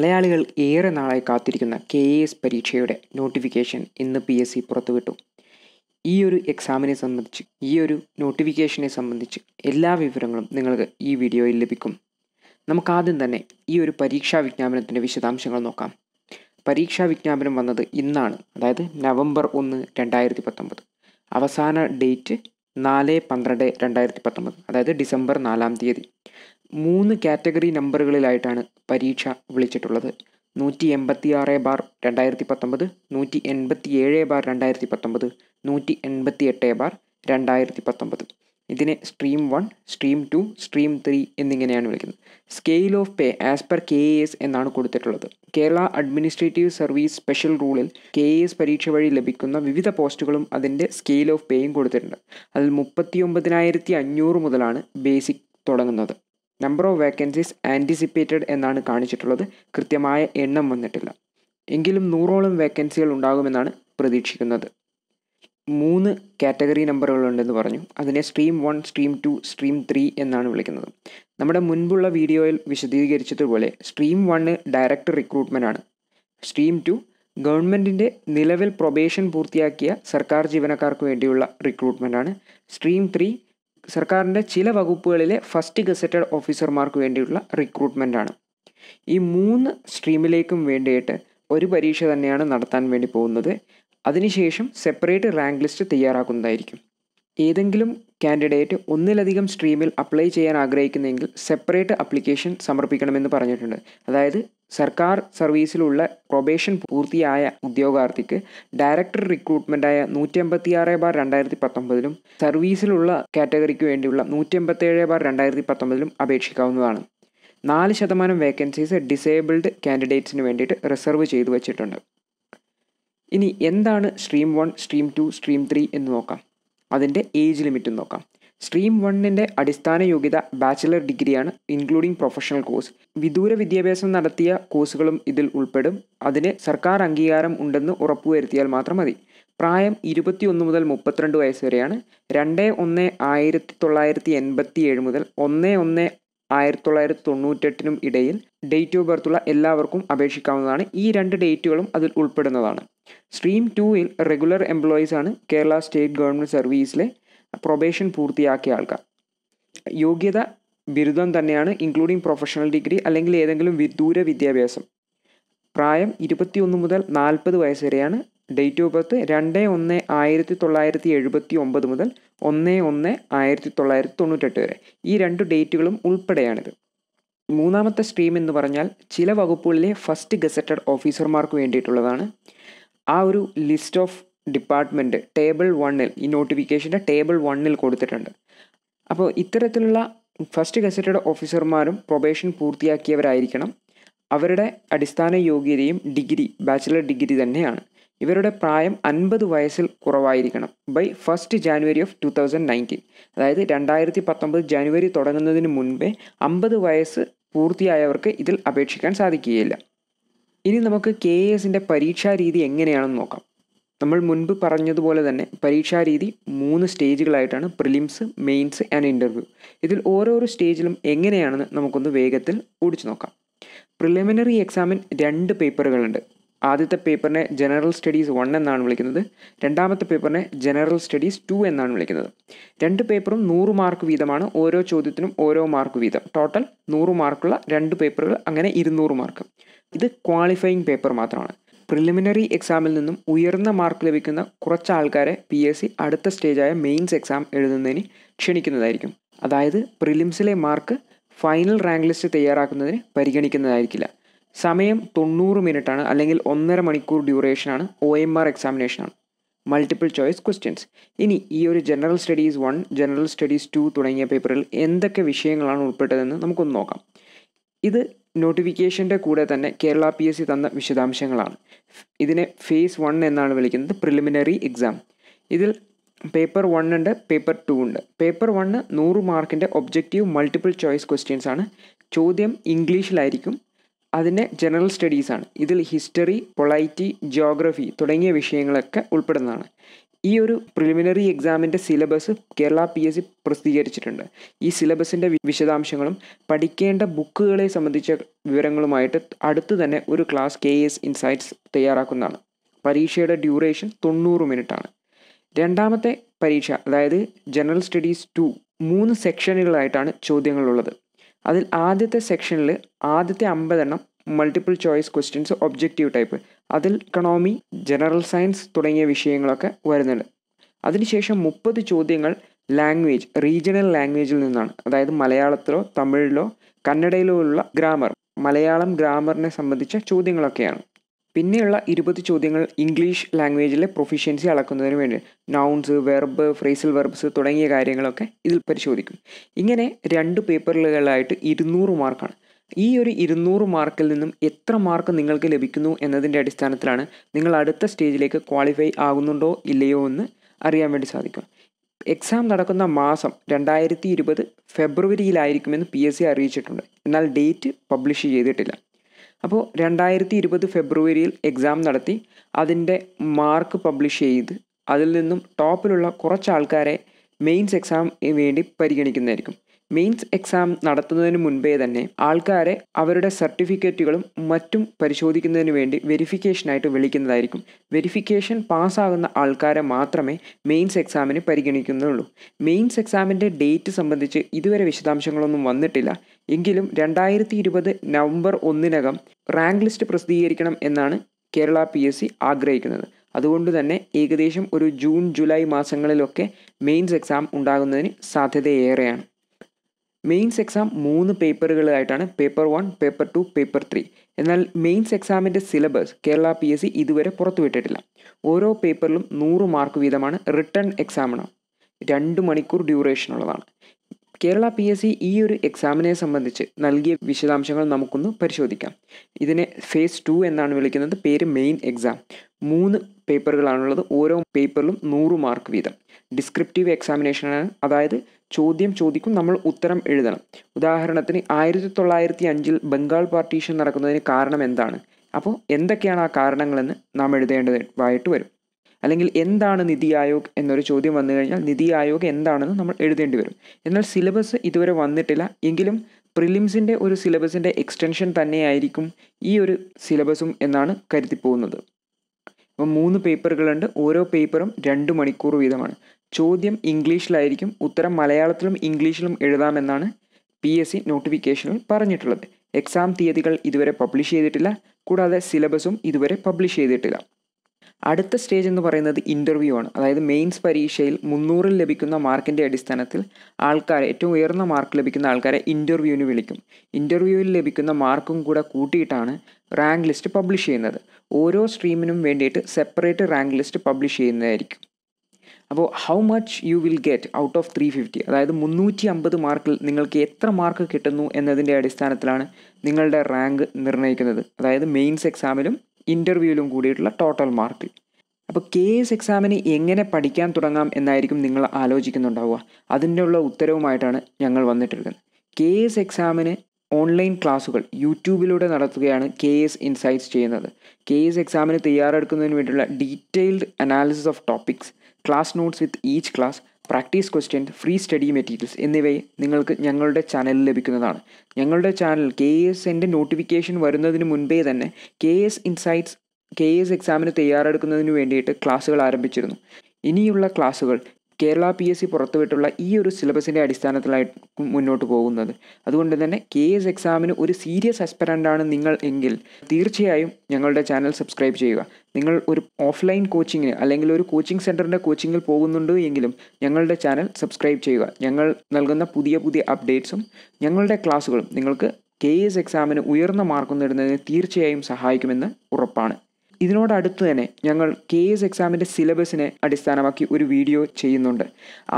മലയാളികൾ ഏറെ നാളായി കാത്തിരിക്കുന്ന കെ എ എസ് പരീക്ഷയുടെ നോട്ടിഫിക്കേഷൻ ഇന്ന് പി എസ് സി പുറത്തുവിട്ടു ഈ ഒരു എക്സാമിനെ സംബന്ധിച്ച് ഈ ഒരു നോട്ടിഫിക്കേഷനെ സംബന്ധിച്ച് എല്ലാ വിവരങ്ങളും നിങ്ങൾക്ക് ഈ വീഡിയോയിൽ ലഭിക്കും നമുക്കാദ്യം തന്നെ ഈ ഒരു പരീക്ഷാ വിജ്ഞാപനത്തിൻ്റെ വിശദാംശങ്ങൾ നോക്കാം പരീക്ഷാ വിജ്ഞാപനം വന്നത് ഇന്നാണ് അതായത് നവംബർ ഒന്ന് രണ്ടായിരത്തി പത്തൊമ്പത് അവസാന ഡേറ്റ് നാല് പന്ത്രണ്ട് രണ്ടായിരത്തി പത്തൊമ്പത് അതായത് ഡിസംബർ നാലാം തീയതി മൂന്ന് കാറ്റഗറി നമ്പറുകളിലായിട്ടാണ് പരീക്ഷ വിളിച്ചിട്ടുള്ളത് നൂറ്റി എൺപത്തി ആറ് ബാർ രണ്ടായിരത്തി പത്തൊമ്പത് നൂറ്റി എൺപത്തി ഏഴ് ബാർ രണ്ടായിരത്തി പത്തൊമ്പത് നൂറ്റി എൺപത്തി എട്ട് ബാർ രണ്ടായിരത്തി പത്തൊമ്പത് ഇതിനെ stream one stream two stream three എന്നിങ്ങനെയാണ് വിളിക്കുന്നത് scale of pay as per K S എന്നാണ് കൊടുത്തിട്ടുള്ളത് കേരള അഡ്മിനിസ്ട്രേറ്റീവ് സർവീസ് സ്പെഷ്യൽ റൂളിൽ കെ എസ് പരീക്ഷ വഴി ലഭിക്കുന്ന വിവിധ പോസ്റ്റുകളും അതിൻ്റെ സ്കെയിൽ ഓഫ് പേയും കൊടുത്തിട്ടുണ്ട് അതിൽ മുപ്പത്തി ഒമ്പതിനായിരത്തി അഞ്ഞൂറ് മുതലാണ് ബേസിക് തുടങ്ങുന്നത് നമ്പർ ഓഫ് വേക്കൻസീസ് ആൻറ്റിസിപ്പേറ്റഡ് എന്നാണ് കാണിച്ചിട്ടുള്ളത് കൃത്യമായ എണ്ണം വന്നിട്ടില്ല എങ്കിലും നൂറോളം വേക്കൻസികൾ ഉണ്ടാകുമെന്നാണ് പ്രതീക്ഷിക്കുന്നത് മൂന്ന് കാറ്റഗറി നമ്പറുകളുണ്ടെന്ന് പറഞ്ഞു അതിനെ stream one stream two stream three എന്നാണ് വിളിക്കുന്നത് നമ്മുടെ മുൻപുള്ള വീഡിയോയിൽ വിശദീകരിച്ചതുപോലെ സ്ട്രീം വണ്ണ് ഡയറക്ടർ റിക്രൂട്ട്മെൻ്റ് ആണ് സ്ട്രീം ടു ഗവൺമെൻറ്റിൻ്റെ നിലവിൽ പ്രൊബേഷൻ പൂർത്തിയാക്കിയ സർക്കാർ ജീവനക്കാർക്ക് വേണ്ടിയുള്ള റിക്രൂട്ട്മെൻ്റ് ആണ് സ്ട്രീം ത്രീ സർക്കാരിൻ്റെ ചില വകുപ്പുകളിലെ ഫസ്റ്റ് ഗസറ്റഡ് ഓഫീസർമാർക്ക് വേണ്ടിയുള്ള റിക്രൂട്ട്മെൻറ്റാണ് ഈ മൂന്ന് സ്ട്രീമിലേക്കും വേണ്ടിയിട്ട് ഒരു പരീക്ഷ തന്നെയാണ് നടത്താൻ വേണ്ടി പോകുന്നത് അതിനുശേഷം സെപ്പറേറ്റ് റാങ്ക് ലിസ്റ്റ് തയ്യാറാക്കുന്നതായിരിക്കും ഏതെങ്കിലും കാൻഡിഡേറ്റ് ഒന്നിലധികം സ്ട്രീമിൽ അപ്ലൈ ചെയ്യാൻ ആഗ്രഹിക്കുന്നെങ്കിൽ സെപ്പറേറ്റ് അപ്ലിക്കേഷൻ സമർപ്പിക്കണമെന്ന് പറഞ്ഞിട്ടുണ്ട് അതായത് സർക്കാർ സർവീസിലുള്ള പ്രൊബേഷൻ പൂർത്തിയായ ഉദ്യോഗാർത്ഥിക്ക് ഡയറക്ടർ റിക്രൂട്ട്മെൻറ്റായ നൂറ്റി അമ്പത്തിയാറ് ബാർ രണ്ടായിരത്തി പത്തൊമ്പതിലും സർവീസിലുള്ള കാറ്റഗറിക്ക് വേണ്ടിയുള്ള നൂറ്റി അമ്പത്തേഴ് ബാർ രണ്ടായിരത്തി പത്തൊമ്പതിലും അപേക്ഷിക്കാവുന്നതാണ് നാല് ശതമാനം വേക്കൻസീസ് ഡിസേബിൾഡ് കാൻഡിഡേറ്റ്സിന് വേണ്ടിയിട്ട് റിസർവ് ചെയ്തു വച്ചിട്ടുണ്ട് ഇനി എന്താണ് stream one stream two stream three എന്ന് നോക്കാം അതിൻ്റെ ഏജ് ലിമിറ്റും നോക്കാം സ്ട്രീം വണ്ണിൻ്റെ അടിസ്ഥാന യോഗ്യത ബാച്ചിലർ ഡിഗ്രിയാണ് ഇൻക്ലൂഡിംഗ് പ്രൊഫഷണൽ കോഴ്സ് വിദൂര വിദ്യാഭ്യാസം നടത്തിയ കോഴ്സുകളും ഇതിൽ ഉൾപ്പെടും അതിന് സർക്കാർ അംഗീകാരം ഉണ്ടെന്ന് ഉറപ്പുവരുത്തിയാൽ മാത്രം മതി പ്രായം ഇരുപത്തിയൊന്ന് മുതൽ മുപ്പത്തിരണ്ട് വയസ്സ് വരെയാണ് രണ്ട് ഒന്ന് ആയിരത്തി തൊള്ളായിരത്തി എൺപത്തി ഏഴ് മുതൽ ഒന്ന് ഒന്ന് ആയിരത്തി തൊള്ളായിരത്തി തൊണ്ണൂറ്റെട്ടിനും ഇടയിൽ ഡേറ്റ് ഓഫ് ബർത്തുള്ള എല്ലാവർക്കും അപേക്ഷിക്കാവുന്നതാണ് ഈ രണ്ട് ഡേറ്റുകളും അതിൽ ഉൾപ്പെടുന്നതാണ് സ്ട്രീം ടൂയിൽ റെഗുലർ എംപ്ലോയീസ് ആണ് കേരള സ്റ്റേറ്റ് ഗവൺമെൻറ് സർവീസിലെ പ്രൊബേഷൻ പൂർത്തിയാക്കിയ ആൾക്കാർ യോഗ്യത ബിരുദം തന്നെയാണ് ഇൻക്ലൂഡിംഗ് പ്രൊഫഷണൽ ഡിഗ്രി അല്ലെങ്കിൽ ഏതെങ്കിലും വിദൂര വിദ്യാഭ്യാസം പ്രായം ഒന്ന് മുതൽ നാൽപ്പത് വയസ്സ് വരെയാണ് ഡേറ്റ് ഓഫ് ബർത്ത് രണ്ട് ഒന്ന് ആയിരത്തി തൊള്ളായിരത്തി എഴുപത്തി ഒമ്പത് മുതൽ ഒന്ന് ഒന്ന് ആയിരത്തി തൊള്ളായിരത്തി തൊണ്ണൂറ്റെട്ട് വരെ ഈ രണ്ട് ഡേറ്റുകളും ഉൾപ്പെടെയാണിത് മൂന്നാമത്തെ സ്ട്രീം എന്ന് പറഞ്ഞാൽ ചില വകുപ്പുകളിലെ ഫസ്റ്റ് ഗസറ്റഡ് ഓഫീസർമാർക്ക് വേണ്ടിയിട്ടുള്ളതാണ് ആ ഒരു ലിസ്റ്റ് ഓഫ് ഡിപ്പാർട്ട്മെൻറ്റ് ടേബിൾ വണ്ണിൽ ഈ നോട്ടിഫിക്കേഷൻ്റെ ടേബിൾ വണ്ണിൽ കൊടുത്തിട്ടുണ്ട് അപ്പോൾ ഇത്തരത്തിലുള്ള ഫസ്റ്റ് ഗസറ്റഡ് ഓഫീസർമാരും പ്രൊബേഷൻ പൂർത്തിയാക്കിയവരായിരിക്കണം അവരുടെ അടിസ്ഥാന യോഗ്യതയും ഡിഗ്രി ബാച്ചിലർ ഡിഗ്രി തന്നെയാണ് ഇവരുടെ പ്രായം അൻപത് വയസ്സിൽ കുറവായിരിക്കണം by first January of two thousand nineteen അതായത് രണ്ടായിരത്തി പത്തൊമ്പത് ജനുവരി തുടങ്ങുന്നതിന് മുൻപേ അമ്പത് വയസ്സ് പൂർത്തിയായവർക്ക് ഇതിൽ അപേക്ഷിക്കാൻ സാധിക്കുകയില്ല ഇനി നമുക്ക് കെ എസിൻ്റെ പരീക്ഷാ രീതി എങ്ങനെയാണെന്ന് നോക്കാം നമ്മൾ മുൻപ് പറഞ്ഞതുപോലെ തന്നെ പരീക്ഷാ രീതി മൂന്ന് സ്റ്റേജുകളായിട്ടാണ് പ്രിലിംസ് മെയിൻസ് ആൻഡ് ഇൻ്റർവ്യൂ ഇതിൽ ഓരോരോ സ്റ്റേജിലും എങ്ങനെയാണെന്ന് നമുക്കൊന്ന് വേഗത്തിൽ ഓടിച്ചു നോക്കാം പ്രിലിമിനറി എക്സാമിൻ രണ്ട് പേപ്പറുകളുണ്ട് ആദ്യത്തെ പേപ്പറിനെ ജനറൽ സ്റ്റഡീസ് വൺ എന്നാണ് വിളിക്കുന്നത് രണ്ടാമത്തെ പേപ്പറിനെ ജനറൽ സ്റ്റഡീസ് ടു എന്നാണ് വിളിക്കുന്നത് രണ്ട് പേപ്പറും നൂറ് മാർക്ക് വീതമാണ് ഓരോ ചോദ്യത്തിനും ഓരോ മാർക്ക് വീതം ടോട്ടൽ നൂറ് മാർക്കുള്ള രണ്ട് പേപ്പറുകൾ അങ്ങനെ ഇരുന്നൂറ് മാർക്ക് ഇത് ക്വാളിഫയിങ് പേപ്പർ മാത്രമാണ് പ്രിലിമിനറി എക്സാമിൽ നിന്നും ഉയർന്ന മാർക്ക് ലഭിക്കുന്ന കുറച്ച് ആൾക്കാരെ പി എസ് സി അടുത്ത സ്റ്റേജായ മെയിൻസ് എക്സാം എഴുതുന്നതിന് ക്ഷണിക്കുന്നതായിരിക്കും അതായത് പ്രിലിംസിലെ മാർക്ക് ഫൈനൽ റാങ്ക് ലിസ്റ്റ് തയ്യാറാക്കുന്നതിന് പരിഗണിക്കുന്നതായിരിക്കില്ല സമയം തൊണ്ണൂറ് മിനിറ്റാണ് അല്ലെങ്കിൽ ഒന്നര മണിക്കൂർ ഡ്യൂറേഷനാണ് ഒ എം ആർ എക്സാമിനേഷനാണ് മൾട്ടിപ്പിൾ ചോയ്സ് ക്വസ്റ്റ്യൻസ് ഇനി ഈ ഒരു general studies one general studies two തുടങ്ങിയ പേപ്പറിൽ എന്തൊക്കെ വിഷയങ്ങളാണ് ഉൾപ്പെട്ടതെന്ന് നമുക്കൊന്ന് നോക്കാം ഇത് നോട്ടിഫിക്കേഷൻ്റെ കൂടെ തന്നെ കേരള പി എസ് സി തന്ന വിശദാംശങ്ങളാണ് ഇതിനെ ഫേസ് വൺ എന്നാണ് വിളിക്കുന്നത് പ്രിലിമിനറി എക്സാം ഇതിൽ പേപ്പർ വൺ ഉണ്ട് പേപ്പർ ടു ഉണ്ട് പേപ്പർ വണ് നൂറ് മാർക്കിൻ്റെ ഒബ്ജക്റ്റീവ് മൾട്ടിപ്പിൾ ചോയ്സ് ക്വസ്റ്റ്യൻസ് ആണ് ചോദ്യം ഇംഗ്ലീഷിലായിരിക്കും അതിൻ്റെ ജനറൽ സ്റ്റഡീസാണ് ഇതിൽ ഹിസ്റ്ററി പൊളൈറ്റി ജിയോഗ്രഫി തുടങ്ങിയ വിഷയങ്ങളൊക്കെ ഉൾപ്പെടുന്നതാണ് ഈ ഒരു പ്രിലിമിനറി എക്സാമിൻ്റെ syllabus Kerala P S C പ്രസിദ്ധീകരിച്ചിട്ടുണ്ട് ഈ സിലബസിൻ്റെ വിശദാംശങ്ങളും പഠിക്കേണ്ട ബുക്കുകളെ സംബന്ധിച്ച വിവരങ്ങളുമായിട്ട് അടുത്ത് തന്നെ ഒരു ക്ലാസ് കെ എസ് ഇൻസൈറ്റ്സ് തയ്യാറാക്കുന്നതാണ് പരീക്ഷയുടെ ഡ്യൂറേഷൻ തൊണ്ണൂറ് മിനിറ്റാണ് രണ്ടാമത്തെ പരീക്ഷ അതായത് ജനറൽ സ്റ്റഡീസ് ടു മൂന്ന് സെക്ഷനുകളായിട്ടാണ് ചോദ്യങ്ങളുള്ളത് അതിൽ ആദ്യത്തെ സെക്ഷനിൽ ആദ്യത്തെ അമ്പതെണ്ണം multiple choice questions objective type അതിൽ ഇക്കണോമി ജനറൽ സയൻസ് തുടങ്ങിയ വിഷയങ്ങളൊക്കെ വരുന്നുണ്ട് അതിനുശേഷം മുപ്പത് ചോദ്യങ്ങൾ ലാംഗ്വേജ് റീജിയണൽ ലാംഗ്വേജിൽ നിന്നാണ് അതായത് മലയാളത്തിലോ തമിഴിലോ കന്നഡയിലോ ഉള്ള ഗ്രാമർ മലയാളം ഗ്രാമറിനെ സംബന്ധിച്ച ചോദ്യങ്ങളൊക്കെയാണ് പിന്നെയുള്ള ഇരുപത് ചോദ്യങ്ങൾ ഇംഗ്ലീഷ് ലാംഗ്വേജിലെ പ്രൊഫിഷ്യൻസി അളക്കുന്നതിന് വേണ്ടി നൗൺസ് വെർബ് ഫ്രേസൽ വെർബ്സ് തുടങ്ങിയ കാര്യങ്ങളൊക്കെ ഇതിൽ പരിശോധിക്കും ഇങ്ങനെ രണ്ട് പേപ്പറുകളായിട്ട് ഇരുന്നൂറ് മാർക്കാണ് ഈ ഒരു ഇരുന്നൂറ് മാർക്കിൽ നിന്നും എത്ര മാർക്ക് നിങ്ങൾക്ക് ലഭിക്കുന്നു എന്നതിൻ്റെ അടിസ്ഥാനത്തിലാണ് നിങ്ങൾ അടുത്ത സ്റ്റേജിലേക്ക് ക്വാളിഫൈ ആകുന്നുണ്ടോ ഇല്ലയോ എന്ന് അറിയാൻ വേണ്ടി സാധിക്കും എക്സാം നടക്കുന്ന മാസം രണ്ടായിരത്തി ഇരുപത് ഫെബ്രുവരിയിലായിരിക്കുമെന്ന് പി എസ് സി അറിയിച്ചിട്ടുണ്ട് എന്നാൽ ഡേറ്റ് പബ്ലിഷ് ചെയ്തിട്ടില്ല അപ്പോൾ രണ്ടായിരത്തി ഇരുപത് ഫെബ്രുവരിയിൽ എക്സാം നടത്തി അതിൻ്റെ മാർക്ക് പബ്ലിഷ് ചെയ്ത് അതിൽ നിന്നും ടോപ്പിലുള്ള കുറച്ച് ആൾക്കാരെ മെയിൻസ് എക്സാം വേണ്ടി പരിഗണിക്കുന്നതായിരിക്കും മെയിൻസ് എക്സാം നടത്തുന്നതിന് മുൻപേ തന്നെ ആൾക്കാരെ അവരുടെ സർട്ടിഫിക്കറ്റുകളും മറ്റും പരിശോധിക്കുന്നതിന് വേണ്ടി വെരിഫിക്കേഷനായിട്ട് വിളിക്കുന്നതായിരിക്കും വെരിഫിക്കേഷൻ പാസ്സാകുന്ന ആൾക്കാരെ മാത്രമേ മെയിൻസ് എക്സാമിന് പരിഗണിക്കുന്നുള്ളൂ മെയിൻസ് എക്സാമിൻ്റെ ഡേറ്റ് സംബന്ധിച്ച് ഇതുവരെ വിശദാംശങ്ങളൊന്നും വന്നിട്ടില്ല എങ്കിലും രണ്ടായിരത്തി ഇരുപത് നവംബർ ഒന്നിനകം റാങ്ക് ലിസ്റ്റ് പ്രസിദ്ധീകരിക്കണം എന്നാണ് കേരള പി എസ് സി ആഗ്രഹിക്കുന്നത് അതുകൊണ്ട് തന്നെ ഏകദേശം ഒരു ജൂൺ ജൂലൈ മാസങ്ങളിലൊക്കെ മെയിൻസ് എക്സാം ഉണ്ടാകുന്നതിന് സാധ്യതയേറെയാണ് മെയിൻസ് എക്സാം മൂന്ന് പേപ്പറുകളായിട്ടാണ് paper one paper two paper three എന്നാൽ മെയിൻസ് എക്സാമിൻ്റെ syllabus Kerala P S C ഇതുവരെ പുറത്തുവിട്ടിട്ടില്ല ഓരോ പേപ്പറിലും നൂറ് മാർക്ക് വീതമാണ് റിട്ടേൺ എക്സാമിന് രണ്ട് മണിക്കൂർ ഡ്യൂറേഷൻ ഉള്ളതാണ് കേരള പി എസ് സി ഈ ഒരു എക്സാമിനെ സംബന്ധിച്ച് നൽകിയ വിശദാംശങ്ങൾ നമുക്കൊന്ന് പരിശോധിക്കാം ഇതിനെ ഫേസ് ടു എന്നാണ് വിളിക്കുന്നത് പേര് മെയിൻ എക്സാം മൂന്ന് പേപ്പറുകളാണുള്ളത് ഓരോ പേപ്പറിലും നൂറ് മാർക്ക് വീതം ഡിസ്ക്രിപ്റ്റീവ് എക്സാമിനേഷനാണ് അതായത് ചോദ്യം ചോദിക്കും നമ്മൾ ഉത്തരം എഴുതണം ഉദാഹരണത്തിന് ആയിരത്തി തൊള്ളായിരത്തി അഞ്ചിൽ ബംഗാൾ പാർട്ടീഷൻ നടക്കുന്നതിന് കാരണം എന്താണ് അപ്പോൾ എന്തൊക്കെയാണ് ആ കാരണങ്ങളെന്ന് നാം എഴുതേണ്ടതായിട്ട് വരും അല്ലെങ്കിൽ എന്താണ് നിതി ആയോഗ് എന്നൊരു ചോദ്യം വന്നു കഴിഞ്ഞാൽ നിതി ആയോഗ് എന്താണെന്ന് നമ്മൾ എഴുതേണ്ടി വരും എന്നാൽ സിലബസ് ഇതുവരെ വന്നിട്ടില്ല എങ്കിലും പ്രിലിംസിൻ്റെ ഒരു സിലബസിൻ്റെ എക്സ്റ്റൻഷൻ തന്നെയായിരിക്കും ഈ ഒരു സിലബസും എന്നാണ് കരുതിപ്പോകുന്നത് അപ്പം മൂന്ന് പേപ്പറുകളുണ്ട് ഓരോ പേപ്പറും രണ്ട് മണിക്കൂർ വീതമാണ് ചോദ്യം ഇംഗ്ലീഷിലായിരിക്കും ഉത്തരം മലയാളത്തിലും ഇംഗ്ലീഷിലും എഴുതാമെന്നാണ് പി എസ് സി നോട്ടിഫിക്കേഷനിൽ പറഞ്ഞിട്ടുള്ളത് എക്സാം തീയതികൾ ഇതുവരെ പബ്ലിഷ് ചെയ്തിട്ടില്ല കൂടാതെ സിലബസും ഇതുവരെ പബ്ലിഷ് ചെയ്തിട്ടില്ല അടുത്ത സ്റ്റേജ് എന്ന് പറയുന്നത് ഇൻ്റർവ്യൂ ആണ് അതായത് മെയിൻസ് പരീക്ഷയിൽ മുന്നൂറിൽ ലഭിക്കുന്ന മാർക്കിൻ്റെ അടിസ്ഥാനത്തിൽ ആൾക്കാരെ ഏറ്റവും ഉയർന്ന മാർക്ക് ലഭിക്കുന്ന ആൾക്കാരെ ഇൻ്റർവ്യൂവിന് വിളിക്കും ഇൻ്റർവ്യൂവിൽ ലഭിക്കുന്ന മാർക്കും കൂടെ കൂട്ടിയിട്ടാണ് റാങ്ക് ലിസ്റ്റ് പബ്ലിഷ് ചെയ്യുന്നത് ഓരോ സ്ട്രീമിനും വേണ്ടിയിട്ട് സെപ്പറേറ്റ് റാങ്ക് ലിസ്റ്റ് പബ്ലിഷ് ചെയ്യുന്നതായിരിക്കും അപ്പോൾ how much you will get out of three fifty അതായത് മുന്നൂറ്റി അമ്പത് മാർക്കിൽ നിങ്ങൾക്ക് എത്ര മാർക്ക് കിട്ടുന്നു എന്നതിൻ്റെ അടിസ്ഥാനത്തിലാണ് നിങ്ങളുടെ റാങ്ക് നിർണ്ണയിക്കുന്നത് അതായത് മെയിൻസ് എക്സാമിലും ഇൻ്റർവ്യൂവിലും കൂടിയിട്ടുള്ള ടോട്ടൽ മാർക്ക് അപ്പോൾ കെ എസ് എക്സാമിന് എങ്ങനെ പഠിക്കാൻ തുടങ്ങാം എന്നായിരിക്കും നിങ്ങൾ ആലോചിക്കുന്നുണ്ടാവുക അതിനുള്ള ഉത്തരവുമായിട്ടാണ് ഞങ്ങൾ വന്നിട്ടിരിക്കുന്നത് കെ എസ് എക്സാമിന് ഓൺലൈൻ ക്ലാസ്സുകൾ യൂട്യൂബിലൂടെ നടത്തുകയാണ് കെ എസ് ഇൻസൈറ്റ്സ് ചെയ്യുന്നത് കെ എസ് എക്സാമിന് തയ്യാറെടുക്കുന്നതിന് വേണ്ടിയുള്ള detailed analysis of topics class notes with each class practice question free study materials എന്നിവയെ നിങ്ങൾക്ക് ഞങ്ങളുടെ ചാനലിൽ ലഭിക്കുന്നതാണ് ഞങ്ങളുടെ ചാനൽ കെ എസ് എൻ്റെ നോട്ടിഫിക്കേഷൻ വരുന്നതിന് മുൻപേ തന്നെ K S insights K S എക്സാമിന് തയ്യാറെടുക്കുന്നതിന് വേണ്ടിയിട്ട് ക്ലാസ്സുകൾ ആരംഭിച്ചിരുന്നു ഇനിയുള്ള ക്ലാസ്സുകൾ കേരള പി എസ് സി പുറത്തുവിട്ടുള്ള ഈ ഒരു സിലബസിൻ്റെ അടിസ്ഥാനത്തിലായിട്ട് മുന്നോട്ട് പോകുന്നത് അതുകൊണ്ട് തന്നെ കെ എസ് എക്സാമിന് ഒരു സീരിയസ് അസ്പെറൻ്റാണ് നിങ്ങൾ എങ്കിൽ തീർച്ചയായും ഞങ്ങളുടെ ചാനൽ സബ്സ്ക്രൈബ് ചെയ്യുക നിങ്ങൾ ഒരു ഓഫ്ലൈൻ കോച്ചിങ്ങിന് അല്ലെങ്കിൽ ഒരു കോച്ചിങ് സെൻറ്ററിൻ്റെ കോച്ചിങ്ങിൽ പോകുന്നുണ്ട് എങ്കിലും ഞങ്ങളുടെ ചാനൽ സബ്സ്ക്രൈബ് ചെയ്യുക ഞങ്ങൾ നൽകുന്ന പുതിയ പുതിയ അപ്ഡേറ്റ്സും ഞങ്ങളുടെ ക്ലാസ്സുകളും നിങ്ങൾക്ക് കെ എസ് എക്സാമിന് ഉയർന്ന മാർക്ക് നേടുന്നതിന് തീർച്ചയായും സഹായിക്കുമെന്ന് ഉറപ്പാണ് ഇതിനോടടുത്ത് തന്നെ ഞങ്ങൾ കെ എസ് എക്സാമിൻ്റെ സിലബസിനെ അടിസ്ഥാനമാക്കി ഒരു വീഡിയോ ചെയ്യുന്നുണ്ട്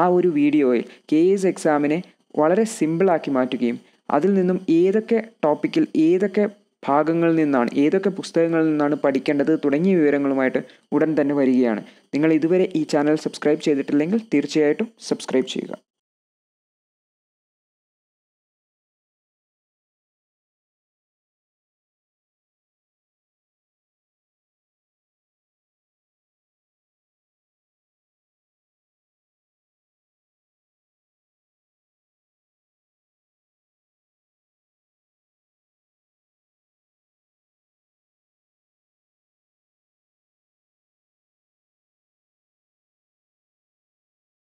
ആ ഒരു വീഡിയോയിൽ കെ എസ് എക്സാമിനെ വളരെ സിമ്പിളാക്കി മാറ്റുകയും അതിൽ നിന്നും ഏതൊക്കെ ടോപ്പിക്കിൽ ഏതൊക്കെ ഭാഗങ്ങളിൽ നിന്നാണ് ഏതൊക്കെ പുസ്തകങ്ങളിൽ നിന്നാണ് പഠിക്കേണ്ടത് തുടങ്ങിയ വിവരങ്ങളുമായിട്ട് ഉടൻ തന്നെ വരികയാണ് നിങ്ങൾ ഇതുവരെ ഈ ചാനൽ സബ്സ്ക്രൈബ് ചെയ്തിട്ടില്ലെങ്കിൽ തീർച്ചയായിട്ടും സബ്സ്ക്രൈബ് ചെയ്യുക